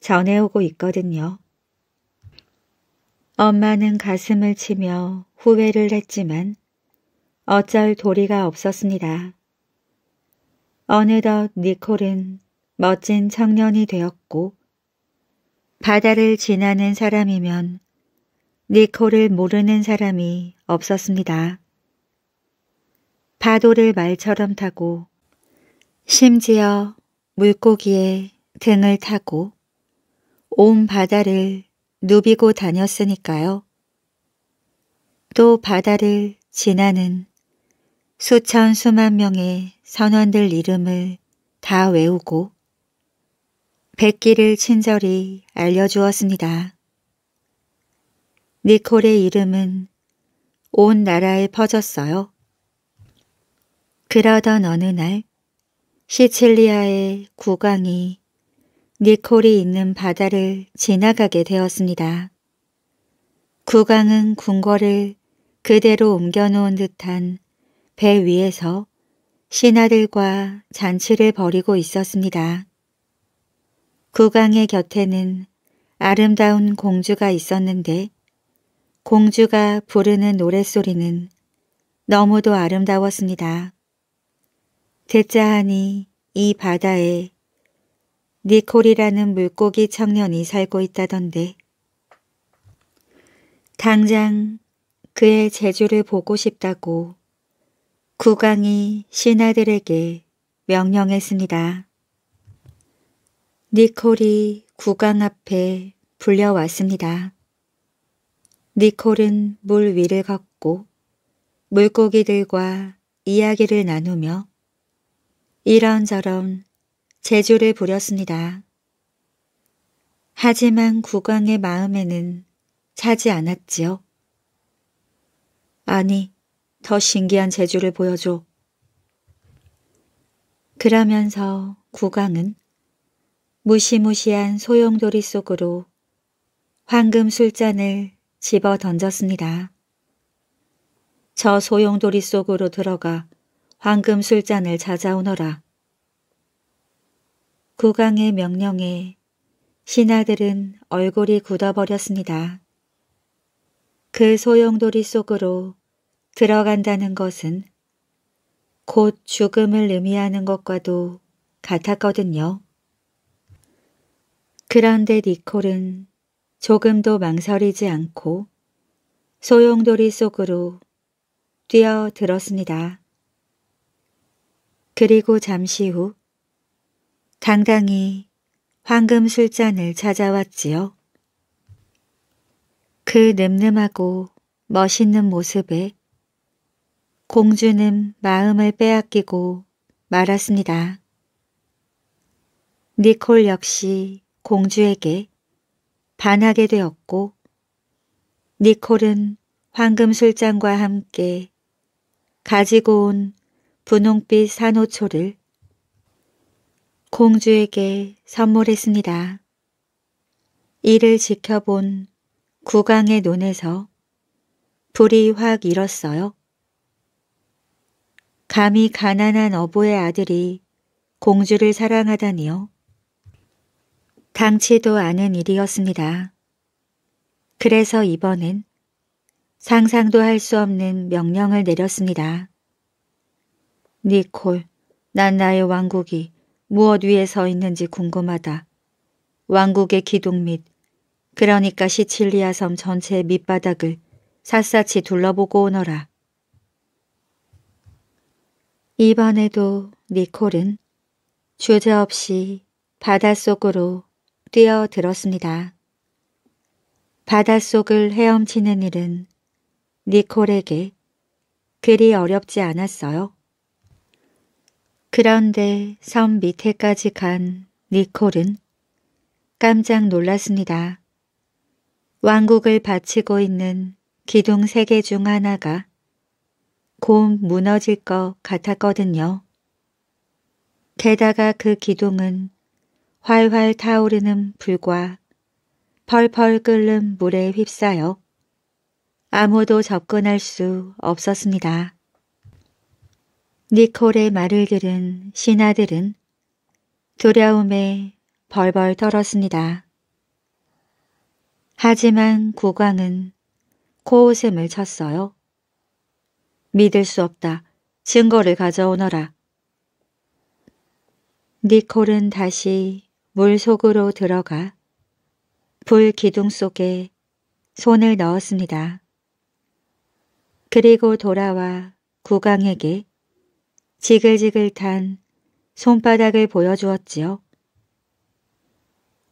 전해오고 있거든요. 엄마는 가슴을 치며 후회를 했지만 어쩔 도리가 없었습니다. 어느덧 니콜은 멋진 청년이 되었고 바다를 지나는 사람이면 니코를 네 모르는 사람이 없었습니다. 파도를 말처럼 타고 심지어 물고기에 등을 타고 온 바다를 누비고 다녔으니까요. 또 바다를 지나는 수천 수만 명의 선원들 이름을 다 외우고 백기를 친절히 알려주었습니다. 니콜의 이름은 온 나라에 퍼졌어요. 그러던 어느 날 시칠리아의 국왕이 니콜이 있는 바다를 지나가게 되었습니다. 국왕은 궁궐을 그대로 옮겨놓은 듯한 배 위에서 신하들과 잔치를 벌이고 있었습니다. 국왕의 곁에는 아름다운 공주가 있었는데 공주가 부르는 노랫소리는 너무도 아름다웠습니다. 듣자하니 이 바다에 니콜이라는 물고기 청년이 살고 있다던데 당장 그의 재주를 보고 싶다고 국왕이 신하들에게 명령했습니다. 니콜이 네 구강 앞에 불려왔습니다. 니콜은 네 물 위를 걷고 물고기들과 이야기를 나누며 이런저런 재주를 부렸습니다. 하지만 구강의 마음에는 차지 않았지요. 아니, 더 신기한 재주를 보여줘. 그러면서 구강은 무시무시한 소용돌이 속으로 황금 술잔을 집어 던졌습니다. 저 소용돌이 속으로 들어가 황금 술잔을 찾아오너라. 국왕의 명령에 신하들은 얼굴이 굳어버렸습니다. 그 소용돌이 속으로 들어간다는 것은 곧 죽음을 의미하는 것과도 같았거든요. 그런데 니콜은 조금도 망설이지 않고 소용돌이 속으로 뛰어들었습니다. 그리고 잠시 후 당당히 황금 술잔을 찾아왔지요. 그 늠름하고 멋있는 모습에 공주는 마음을 빼앗기고 말았습니다. 니콜 역시 공주에게 반하게 되었고 니콜은 황금술장과 함께 가지고 온 분홍빛 산호초를 공주에게 선물했습니다. 이를 지켜본 구강의 눈에서 불이 확 일었어요. 감히 가난한 어부의 아들이 공주를 사랑하다니요. 당치도 않은 일이었습니다. 그래서 이번엔 상상도 할 수 없는 명령을 내렸습니다. 니콜, 난 나의 왕국이 무엇 위에 서 있는지 궁금하다. 왕국의 기둥 및 그러니까 시칠리아 섬 전체의 밑바닥을 샅샅이 둘러보고 오너라. 이번에도 니콜은 주저없이 바닷속으로 뛰어들었습니다. 바닷속을 헤엄치는 일은 니콜에게 그리 어렵지 않았어요. 그런데 섬 밑에까지 간 니콜은 깜짝 놀랐습니다. 왕국을 바치고 있는 기둥 세 개 중 하나가 곧 무너질 것 같았거든요. 게다가 그 기둥은 활활 타오르는 불과 펄펄 끓는 물에 휩싸여 아무도 접근할 수 없었습니다. 니콜의 말을 들은 신하들은 두려움에 벌벌 떨었습니다. 하지만 국왕은 코웃음을 쳤어요. 믿을 수 없다. 증거를 가져오너라. 니콜은 다시 물 속으로 들어가 불 기둥 속에 손을 넣었습니다. 그리고 돌아와 구강에게 지글지글 탄 손바닥을 보여주었지요.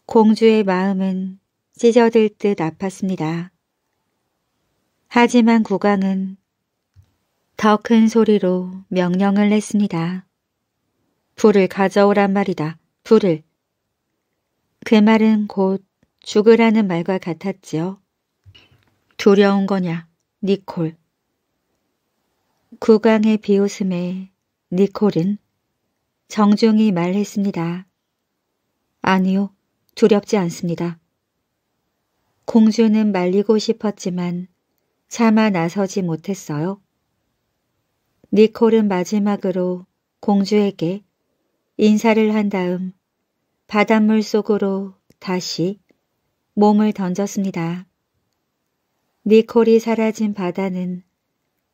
공주의 마음은 찢어들 듯 아팠습니다. 하지만 구강은 더 큰 소리로 명령을 냈습니다. 불을 가져오란 말이다. 불을. 그 말은 곧 죽으라는 말과 같았지요. 두려운 거냐, 니콜. 구강의 비웃음에 니콜은 정중히 말했습니다. 아니요, 두렵지 않습니다. 공주는 말리고 싶었지만 차마 나서지 못했어요. 니콜은 마지막으로 공주에게 인사를 한 다음 바닷물 속으로 다시 몸을 던졌습니다. 니콜이 네 사라진 바다는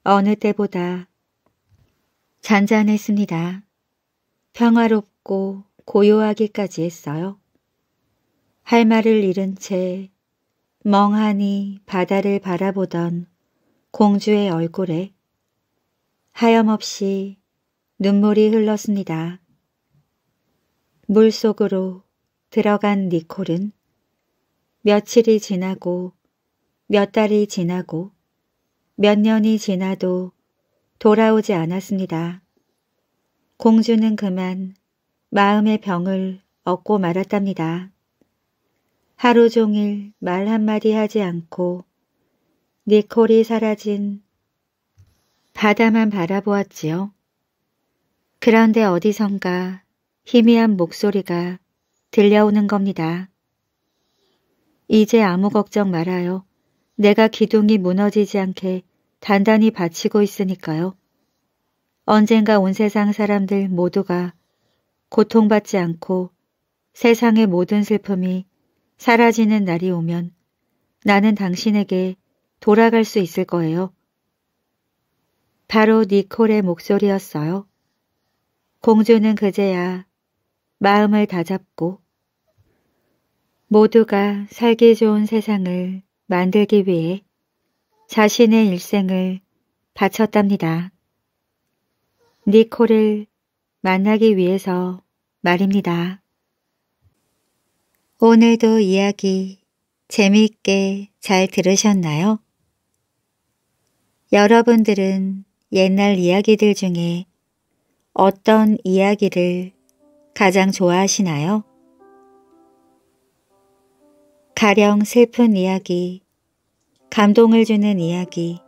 어느 때보다 잔잔했습니다. 평화롭고 고요하기까지 했어요. 할 말을 잃은 채 멍하니 바다를 바라보던 공주의 얼굴에 하염없이 눈물이 흘렀습니다. 물속으로 들어간 니콜은 며칠이 지나고 몇 달이 지나고 몇 년이 지나도 돌아오지 않았습니다. 공주는 그만 마음의 병을 얻고 말았답니다. 하루 종일 말 한마디 하지 않고 니콜이 사라진 바다만 바라보았지요. 그런데 어디선가 희미한 목소리가 들려오는 겁니다. 이제 아무 걱정 말아요. 내가 기둥이 무너지지 않게 단단히 받치고 있으니까요. 언젠가 온 세상 사람들 모두가 고통받지 않고 세상의 모든 슬픔이 사라지는 날이 오면 나는 당신에게 돌아갈 수 있을 거예요. 바로 니콜의 목소리였어요. 공주는 그제야 마음을 다잡고 모두가 살기 좋은 세상을 만들기 위해 자신의 일생을 바쳤답니다. 니콜을 만나기 위해서 말입니다. 오늘도 이야기 재미있게 잘 들으셨나요? 여러분들은 옛날 이야기들 중에 어떤 이야기를 가장 좋아하시나요? 가령 슬픈 이야기, 감동을 주는 이야기,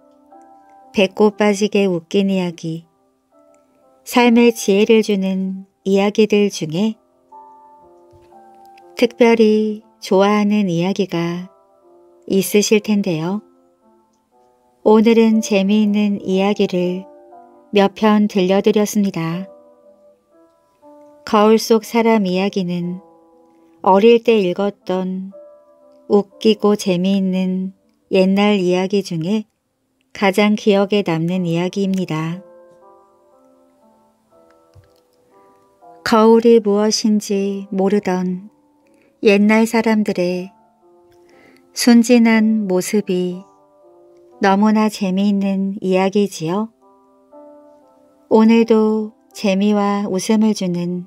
배꼽 빠지게 웃긴 이야기, 삶의 지혜를 주는 이야기들 중에 특별히 좋아하는 이야기가 있으실 텐데요. 오늘은 재미있는 이야기를 몇 편 들려드렸습니다. 거울 속 사람 이야기는 어릴 때 읽었던 웃기고 재미있는 옛날 이야기 중에 가장 기억에 남는 이야기입니다. 거울이 무엇인지 모르던 옛날 사람들의 순진한 모습이 너무나 재미있는 이야기지요. 오늘도 재미와 웃음을 주는